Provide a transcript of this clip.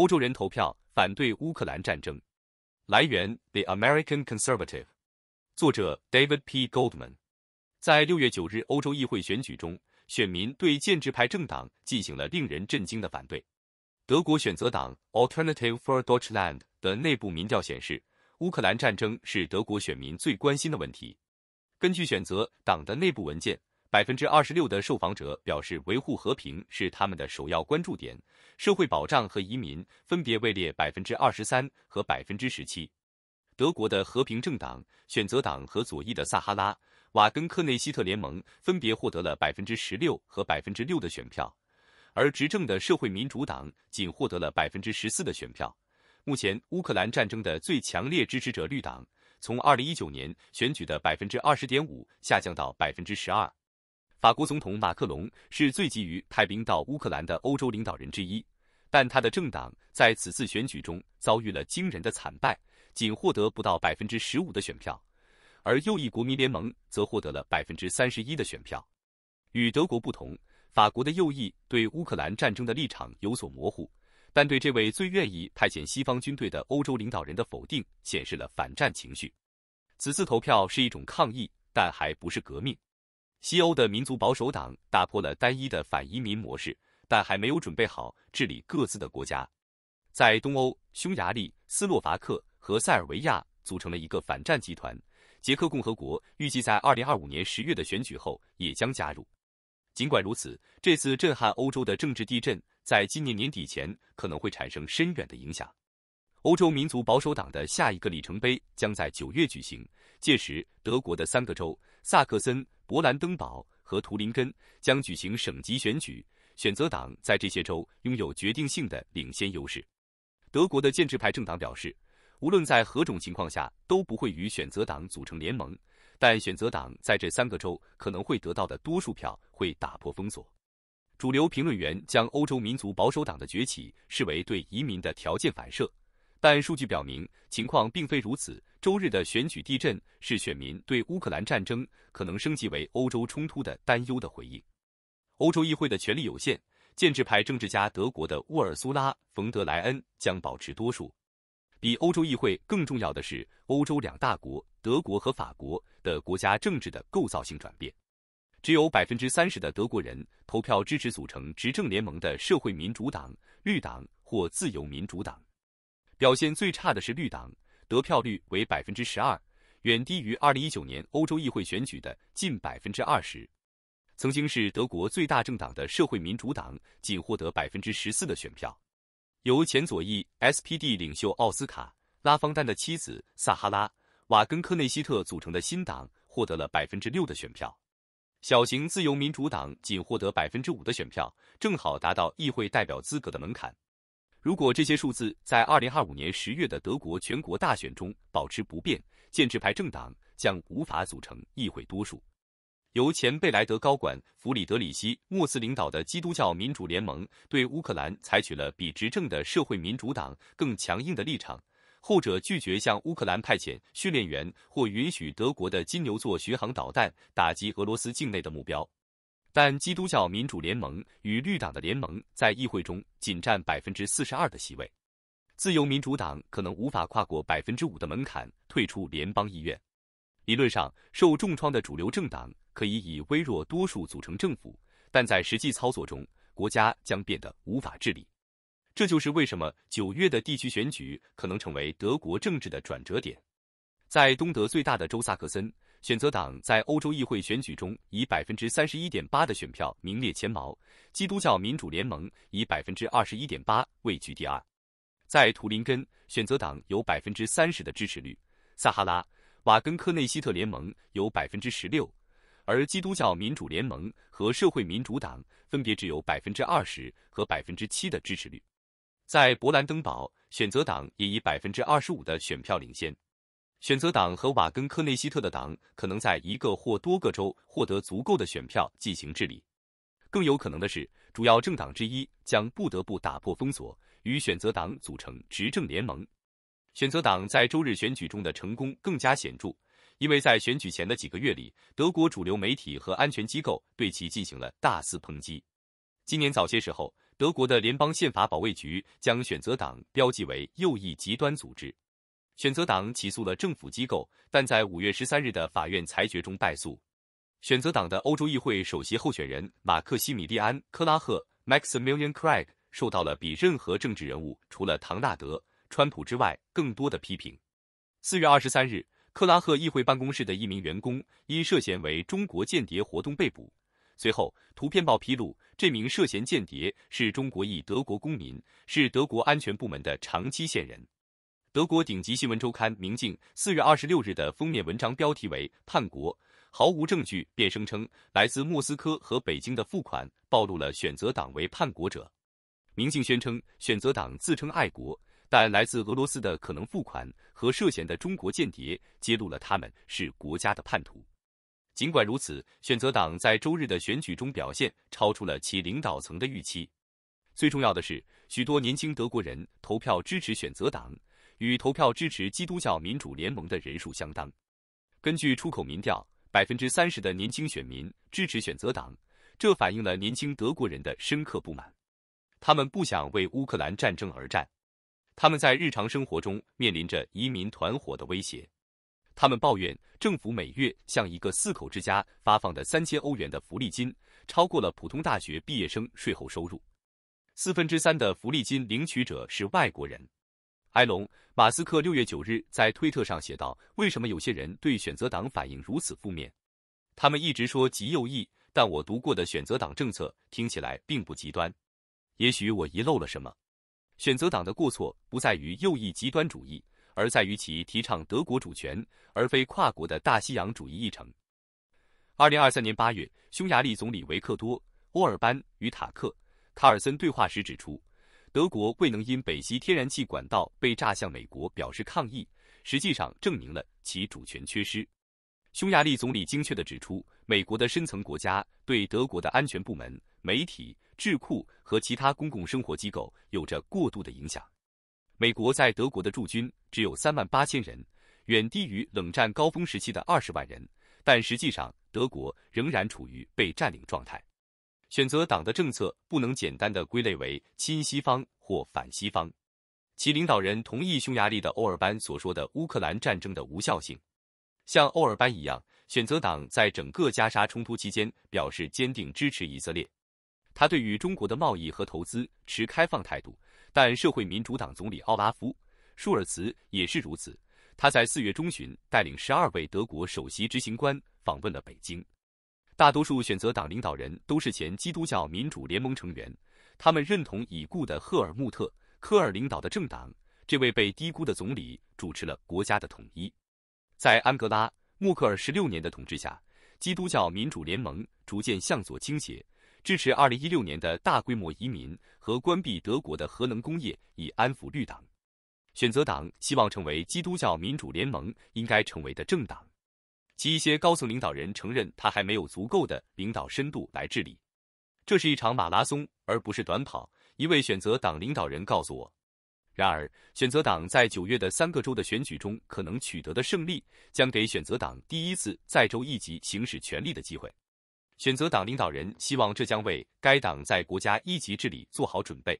欧洲人投票反对乌克兰战争。来源：The American Conservative，作者：David P. Goldman。在六月九日欧洲议会选举中，选民对建制派政党进行了令人震惊的反对。德国选择党 Alternative for Deutschland 的内部民调显示，乌克兰战争是德国选民最关心的问题。根据选择党的内部文件。百分之二十六的受访者表示，维护和平是他们的首要关注点。社会保障和移民分别位列百分之二十三和百分之十七。德国的和平政党选择党和左翼的撒哈拉瓦根克内希特联盟分别获得了百分之十六和百分之六的选票，而执政的社会民主党仅获得了百分之十四的选票。目前，乌克兰战争的最强烈支持者绿党，从二零一九年选举的百分之二十点五下降到百分之十二。法国总统马克龙是最急于派兵到乌克兰的欧洲领导人之一，但他的政党在此次选举中遭遇了惊人的惨败，仅获得不到百分之十五的选票，而右翼国民联盟则获得了百分之三十一的选票。与德国不同，法国的右翼对乌克兰战争的立场有所模糊，但对这位最愿意派遣西方军队的欧洲领导人的否定显示了反战情绪。此次投票是一种抗议，但还不是革命。西欧的民族保守党打破了单一的反移民模式，但还没有准备好治理各自的国家。在东欧，匈牙利、斯洛伐克和塞尔维亚组成了一个反战集团。捷克共和国预计在二零二五年十月的选举后也将加入。尽管如此，这次震撼欧洲的政治地震，在今年年底前可能会产生深远的影响。欧洲民族保守党的下一个里程碑将在九月举行，届时德国的三个州——萨克森。勃兰登堡和图林根将举行省级选举，选择党在这些州拥有决定性的领先优势。德国的建制派政党表示，无论在何种情况下都不会与选择党组成联盟，但选择党在这三个州可能会得到的多数票会打破封锁。主流评论员将欧洲民族保守党的崛起视为对移民的条件反射。但数据表明，情况并非如此。周日的选举地震是选民对乌克兰战争可能升级为欧洲冲突的担忧的回应。欧洲议会的权力有限，建制派政治家德国的沃尔苏拉·冯·德莱恩将保持多数。比欧洲议会更重要的是，欧洲两大国德国和法国的国家政治的构造性转变。只有百分之三十的德国人投票支持组成执政联盟的社会民主党、绿党或自由民主党。表现最差的是绿党，得票率为百分之十二，远低于二零一九年欧洲议会选举的近百分之二十。曾经是德国最大政党的社会民主党仅获得百分之十四的选票。由前左翼 SPD 领袖奥斯卡·拉方丹的妻子萨哈拉·瓦根科内希特组成的新党获得了百分之六的选票。小型自由民主党仅获得百分之五的选票，正好达到议会代表资格的门槛。如果这些数字在二零二五年十月的德国全国大选中保持不变，建制派政党将无法组成议会多数。由前贝莱德高管弗里德里希·莫斯领导的基督教民主联盟对乌克兰采取了比执政的社会民主党更强硬的立场，后者拒绝向乌克兰派遣训练员或允许德国的金牛座巡航导弹打击俄罗斯境内的目标。但基督教民主联盟与绿党的联盟在议会中仅占百分之四十二的席位，自由民主党可能无法跨过百分之五的门槛退出联邦议院。理论上，受重创的主流政党可以以微弱多数组成政府，但在实际操作中，国家将变得无法治理。这就是为什么九月的地区选举可能成为德国政治的转折点。在东德最大的州萨克森。选择党在欧洲议会选举中以百分之三十一点八的选票名列前茅，基督教民主联盟以百分之二十一点八位居第二。在图林根，选择党有百分之三十的支持率，撒哈拉瓦根科内希特联盟有百分之十六，而基督教民主联盟和社会民主党分别只有百分之二十和百分之七的支持率。在勃兰登堡，选择党也以百分之二十五的选票领先。选择党和瓦根科内希特的党可能在一个或多个州获得足够的选票进行治理。更有可能的是，主要政党之一将不得不打破封锁，与选择党组成执政联盟。选择党在周日选举中的成功更加显著，因为在选举前的几个月里，德国主流媒体和安全机构对其进行了大肆抨击。今年早些时候，德国的联邦宪法保卫局将选择党标记为右翼极端组织。选择党起诉了政府机构，但在五月十三日的法院裁决中败诉。选择党的欧洲议会首席候选人马克西米利安·克拉赫 （Maximilian c r a i g 受到了比任何政治人物，除了唐纳德·川普之外，更多的批评。四月二十三日，克拉赫议会办公室的一名员工因涉嫌为中国间谍活动被捕。随后，《图片报》披露，这名涉嫌间谍是中国裔德国公民，是德国安全部门的长期线人。德国顶级新闻周刊《明镜》四月二十六日的封面文章标题为“叛国”，毫无证据便声称来自莫斯科和北京的付款暴露了选择党为叛国者。《明镜》宣称，选择党自称爱国，但来自俄罗斯的可能付款和涉嫌的中国间谍揭露了他们是国家的叛徒。尽管如此，选择党在周日的选举中表现超出了其领导层的预期。最重要的是，许多年轻德国人投票支持选择党。与投票支持基督教民主联盟的人数相当。根据出口民调，百分之三十的年轻选民支持选择党，这反映了年轻德国人的深刻不满。他们不想为乌克兰战争而战。他们在日常生活中面临着移民团伙的威胁。他们抱怨政府每月向一个四口之家发放的三千欧元的福利金超过了普通大学毕业生税后收入。四分之三的福利金领取者是外国人。埃隆·马斯克六月九日在推特上写道：“为什么有些人对选择党反应如此负面？他们一直说极右翼，但我读过的选择党政策听起来并不极端。也许我遗漏了什么。选择党的过错不在于右翼极端主义，而在于其提倡德国主权而非跨国的大西洋主义议程。”二零二三年八月，匈牙利总理维克多·欧尔班与塔克·卡尔森对话时指出。德国未能因北极天然气管道被炸向美国表示抗议，实际上证明了其主权缺失。匈牙利总理精确地指出，美国的深层国家对德国的安全部门、媒体、智库和其他公共生活机构有着过度的影响。美国在德国的驻军只有三万八千人，远低于冷战高峰时期的二十万人，但实际上德国仍然处于被占领状态。选择党的政策不能简单的归类为亲西方或反西方，其领导人同意匈牙利的欧尔班所说的乌克兰战争的无效性。像欧尔班一样，选择党在整个加沙冲突期间表示坚定支持以色列。他对于中国的贸易和投资持开放态度，但社会民主党总理奥拉夫·舒尔茨也是如此。他在四月中旬带领十二位德国首席执行官访问了北京。大多数选择党领导人都是前基督教民主联盟成员，他们认同已故的赫尔穆特·科尔领导的政党。这位被低估的总理主持了国家的统一。在安格拉·默克尔十六年的统治下，基督教民主联盟逐渐向左倾斜，支持2016年的大规模移民和关闭德国的核能工业，以安抚绿党。选择党希望成为基督教民主联盟应该成为的政党。及一些高层领导人承认，他还没有足够的领导深度来治理。这是一场马拉松，而不是短跑。一位选择党领导人告诉我。然而，选择党在九月的三个州的选举中可能取得的胜利，将给选择党第一次在州一级行使权力的机会。选择党领导人希望这将为该党在国家一级治理做好准备。